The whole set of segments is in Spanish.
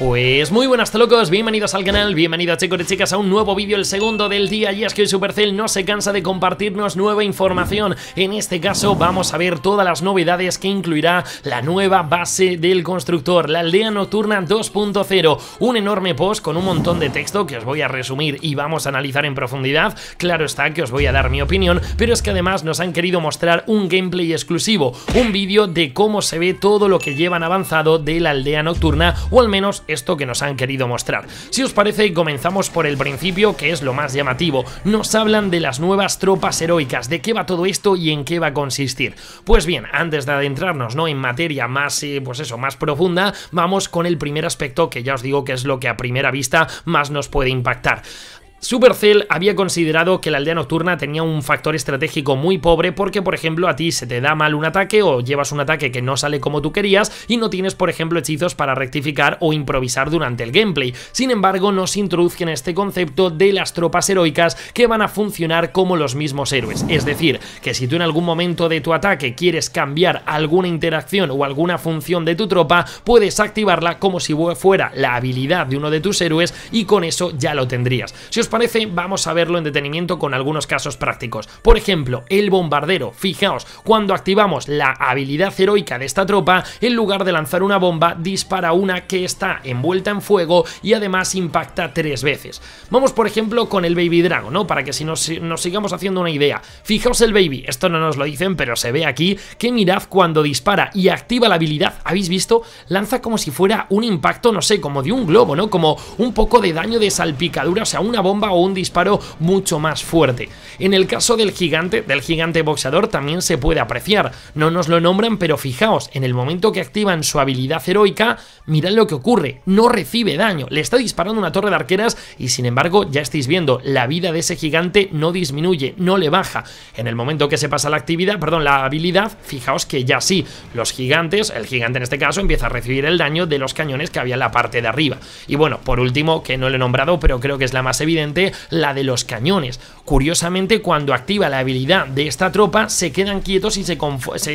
Pues muy buenas locos, bienvenidos al canal, bienvenidos chicos y chicas a un nuevo vídeo, el segundo del día y es que hoy Supercell no se cansa de compartirnos nueva información, en este caso vamos a ver todas las novedades que incluirá la nueva base del constructor, la aldea nocturna 2.0, un enorme post con un montón de texto que os voy a resumir y vamos a analizar en profundidad, claro está que os voy a dar mi opinión, pero es que además nos han querido mostrar un gameplay exclusivo, un vídeo de cómo se ve todo lo que llevan avanzado de la aldea nocturna o al menos esto que nos han querido mostrar. Si os parece, comenzamos por el principio, que es lo más llamativo. Nos hablan de las nuevas tropas heroicas, de qué va todo esto y en qué va a consistir. Pues bien, antes de adentrarnos ¿no? en materia más, eh, pues eso, más profunda, vamos con el primer aspecto que ya os digo que es lo que a primera vista más nos puede impactar. Supercell había considerado que la aldea nocturna tenía un factor estratégico muy pobre porque, por ejemplo, a ti se te da mal un ataque o llevas un ataque que no sale como tú querías y no tienes, por ejemplo, hechizos para rectificar o improvisar durante el gameplay. Sin embargo, nos introducen este concepto de las tropas heroicas que van a funcionar como los mismos héroes. Es decir, que si tú en algún momento de tu ataque quieres cambiar alguna interacción o alguna función de tu tropa, puedes activarla como si fuera la habilidad de uno de tus héroes y con eso ya lo tendrías. Si os parece? Vamos a verlo en detenimiento con algunos casos prácticos. Por ejemplo, el bombardero. Fijaos, cuando activamos la habilidad heroica de esta tropa, en lugar de lanzar una bomba, dispara una que está envuelta en fuego y además impacta tres veces. Vamos, por ejemplo, con el Baby Dragon, ¿no? Para que si nos, nos sigamos haciendo una idea. Fijaos el Baby, esto no nos lo dicen, pero se ve aquí, que mirad cuando dispara y activa la habilidad, ¿habéis visto? Lanza como si fuera un impacto, no sé, como de un globo, ¿no? Como un poco de daño de salpicadura, o sea, una bomba o un disparo mucho más fuerte. En el caso del gigante, del gigante boxeador también se puede apreciar. No nos lo nombran, pero fijaos, en el momento que activan su habilidad heroica, mirad lo que ocurre, no recibe daño, le está disparando una torre de arqueras y sin embargo, ya estáis viendo, la vida de ese gigante no disminuye, no le baja. En el momento que se pasa la actividad, perdón, la habilidad, fijaos que ya sí, los gigantes, el gigante en este caso, empieza a recibir el daño de los cañones que había en la parte de arriba. Y bueno, por último, que no lo he nombrado, pero creo que es la más evidente, la de los cañones. Curiosamente, cuando activa la habilidad de esta tropa, se quedan quietos y se,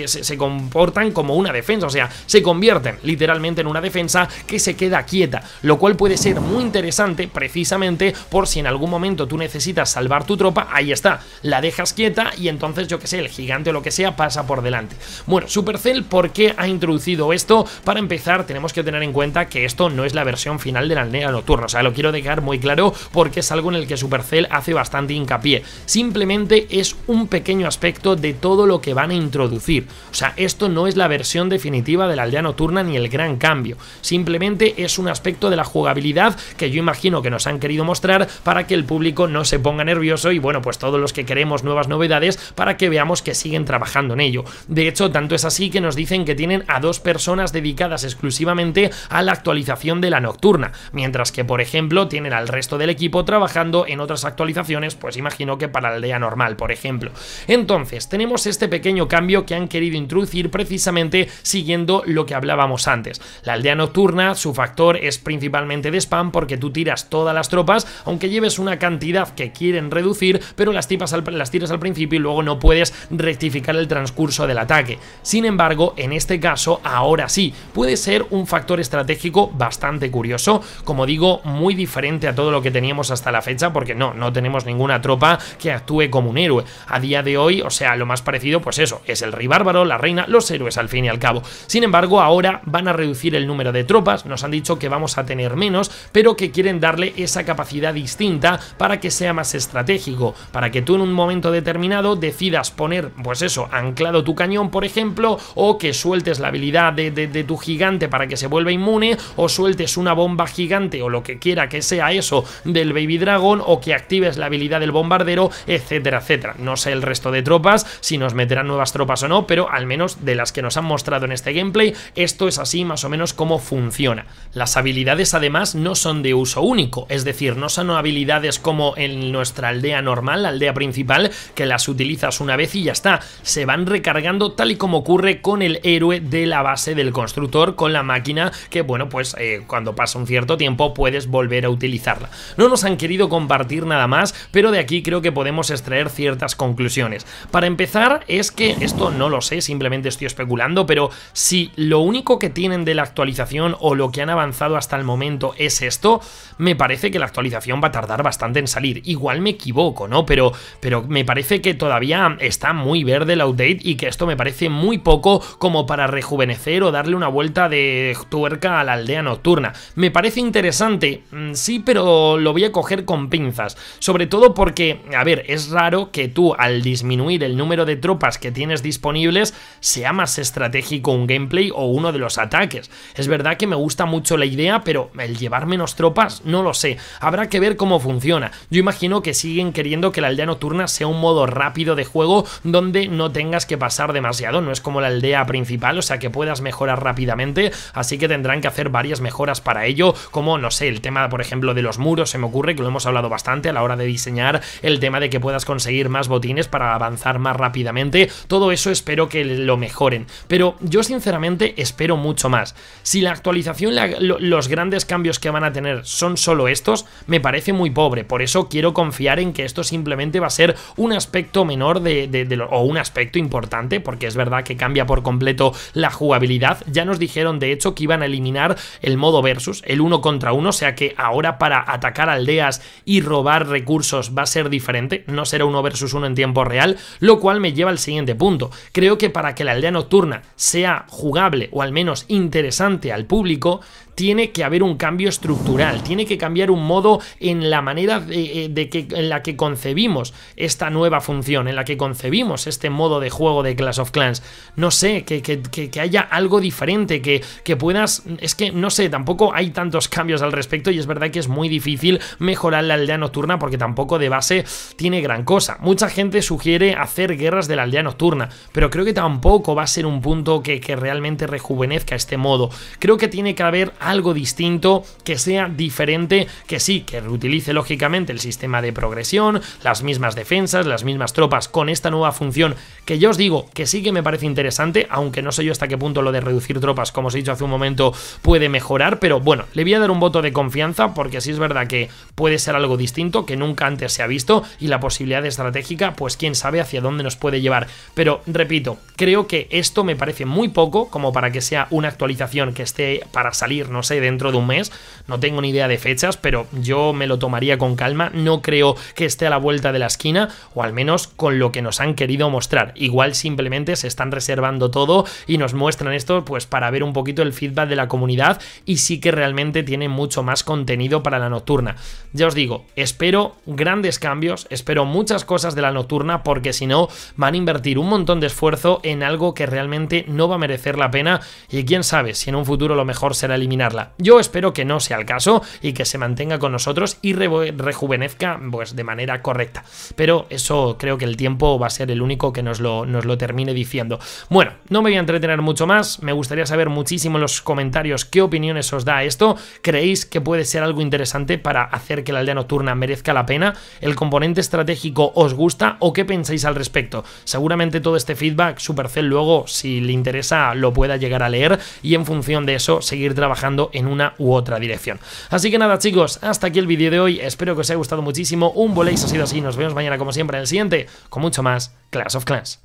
se, comportan como una defensa, o sea, se convierten literalmente en una defensa que se queda quieta, lo cual puede ser muy interesante precisamente por si en algún momento tú necesitas salvar tu tropa, ahí está, la dejas quieta y entonces yo que sé, el gigante o lo que sea pasa por delante. Bueno, Supercell, ¿por qué ha introducido esto? Para empezar, tenemos que tener en cuenta que esto no es la versión final de la aldea nocturna, o sea, lo quiero dejar muy claro porque es algo en el que Supercell hace bastante hincapié. Simplemente es un pequeño aspecto de todo lo que van a introducir. O sea, esto no es la versión definitiva de la aldea nocturna ni el gran cambio. Simplemente es un aspecto de la jugabilidad que yo imagino que nos han querido mostrar para que el público no se ponga nervioso y bueno, pues todos los que queremos nuevas novedades para que veamos que siguen trabajando en ello. De hecho, tanto es así que nos dicen que tienen a dos personas dedicadas exclusivamente a la actualización de la nocturna, mientras que por ejemplo tienen al resto del equipo trabajando en otras actualizaciones, pues imagino que para la aldea normal, por ejemplo. Entonces, tenemos este pequeño cambio que han querido introducir precisamente siguiendo lo que hablábamos antes. La aldea nocturna, su factor es principalmente de spam porque tú tiras todas las tropas, aunque lleves una cantidad que quieren reducir, pero las tiras al principio y luego no puedes rectificar el transcurso del ataque. Sin embargo, en este caso, ahora sí, puede ser un factor estratégico bastante curioso, como digo, muy diferente a todo lo que teníamos hasta la fecha porque no, no tenemos ninguna tropa que actúe como un héroe. A día de hoy, o sea, lo más parecido pues eso, es el rey bárbaro, la reina, los héroes al fin y al cabo. Sin embargo, ahora van a reducir el número de tropas, nos han dicho que vamos a tener menos, pero que quieren darle esa capacidad distinta para que sea más estratégico, para que tú en un momento determinado decidas poner, pues eso, anclado tu cañón, por ejemplo, o que sueltes la habilidad de, tu gigante para que se vuelva inmune, o sueltes una bomba gigante o lo que quiera que sea eso del Baby dragón o que actives la habilidad del bombardero, etcétera, etcétera. No sé el resto de tropas, si nos meterán nuevas tropas o no, pero al menos de las que nos han mostrado en este gameplay, esto es así más o menos como funciona. Las habilidades además no son de uso único, es decir, no son habilidades como en nuestra aldea normal, la aldea principal, que las utilizas una vez y ya está, se van recargando tal y como ocurre con el héroe de la base del constructor, con la máquina que bueno pues eh, cuando pasa un cierto tiempo puedes volver a utilizarla. No nos han querido compartir nada más, pero de aquí creo que podemos extraer ciertas conclusiones. Para empezar, es que esto no lo sé, simplemente estoy especulando, pero si lo único que tienen de la actualización o lo que han avanzado hasta el momento es esto, me parece que la actualización va a tardar bastante en salir. Igual me equivoco, ¿no? Pero, pero me parece que todavía está muy verde el update y que esto me parece muy poco como para rejuvenecer o darle una vuelta de tuerca a la aldea nocturna. Me parece interesante, mm, sí, pero lo voy a coger con pinzas, sobre todo porque, a ver, es raro que tú al disminuir el número de tropas que tienes disponibles sea más estratégico un gameplay o uno de los ataques. Es verdad que me gusta mucho la idea, pero el llevar menos tropas, no lo sé, habrá que ver cómo funciona. Yo imagino que siguen queriendo que la aldea nocturna sea un modo rápido de juego donde no tengas que pasar demasiado, no es como la aldea principal, o sea que puedas mejorar rápidamente, así que tendrán que hacer varias mejoras para ello, como, no sé, el tema, por ejemplo, de los muros, se me ocurre que lo hemos hablado bastante a la hora de diseñar el tema de que puedas conseguir más botines para avanzar más rápidamente, todo eso espero que lo mejoren, pero yo sinceramente espero mucho más. Si la actualización, los grandes cambios que van a tener son solo estos, me parece muy pobre, por eso quiero confiar en que esto simplemente va a ser un aspecto menor de, o un aspecto importante, porque es verdad que cambia por completo la jugabilidad, ya nos dijeron de hecho que iban a eliminar el modo versus, el uno contra uno, o sea que ahora para atacar aldeas y robar recursos va a ser diferente, no será uno versus uno en tiempo real, lo cual me lleva al siguiente punto. Creo que para que la aldea nocturna sea jugable o al menos interesante al público, tiene que haber un cambio estructural, tiene que cambiar un modo en la manera eh, eh, de, que, en la que concebimos esta nueva función, en la que concebimos este modo de juego de Clash of Clans. No sé, que, haya algo diferente, que, puedas... Es que, no sé, tampoco hay tantos cambios al respecto y es verdad que es muy difícil mejorar la aldea nocturna porque tampoco de base tiene gran cosa. Mucha gente sugiere hacer guerras de la aldea nocturna, pero creo que tampoco va a ser un punto que, que realmente rejuvenezca este modo. Creo que tiene que haber algo distinto, que sea diferente, que sí, que reutilice lógicamente el sistema de progresión, las mismas defensas, las mismas tropas con esta nueva función, que yo os digo que sí que me parece interesante, aunque no sé yo hasta qué punto lo de reducir tropas, como os he dicho hace un momento, puede mejorar, pero bueno, le voy a dar un voto de confianza porque sí es verdad que puede ser algo distinto, que nunca antes se ha visto y la posibilidad estratégica, pues quién sabe hacia dónde nos puede llevar. Pero repito, creo que esto me parece muy poco como para que sea una actualización que esté para salir no sé, dentro de un mes. No tengo ni idea de fechas, pero yo me lo tomaría con calma. No creo que esté a la vuelta de la esquina, o al menos con lo que nos han querido mostrar. Igual simplemente se están reservando todo y nos muestran esto pues para ver un poquito el feedback de la comunidad y sí que realmente tiene mucho más contenido para la nocturna. Ya os digo, espero grandes cambios, espero muchas cosas de la nocturna porque si no van a invertir un montón de esfuerzo en algo que realmente no va a merecer la pena y quién sabe si en un futuro lo mejor será eliminar yo espero que no sea el caso y que se mantenga con nosotros y rejuvenezca pues, de manera correcta. Pero eso creo que el tiempo va a ser el único que nos lo, nos lo termine diciendo. Bueno, no me voy a entretener mucho más. Me gustaría saber muchísimo en los comentarios qué opiniones os da esto. ¿Creéis que puede ser algo interesante para hacer que la aldea nocturna merezca la pena? ¿El componente estratégico os gusta o qué pensáis al respecto? Seguramente todo este feedback Supercell luego, si le interesa, lo pueda llegar a leer y en función de eso seguir trabajando en una u otra dirección. Así que nada chicos, hasta aquí el vídeo de hoy, espero que os haya gustado muchísimo, un voléis ha sido así, nos vemos mañana como siempre en el siguiente, con mucho más Clash of Clans.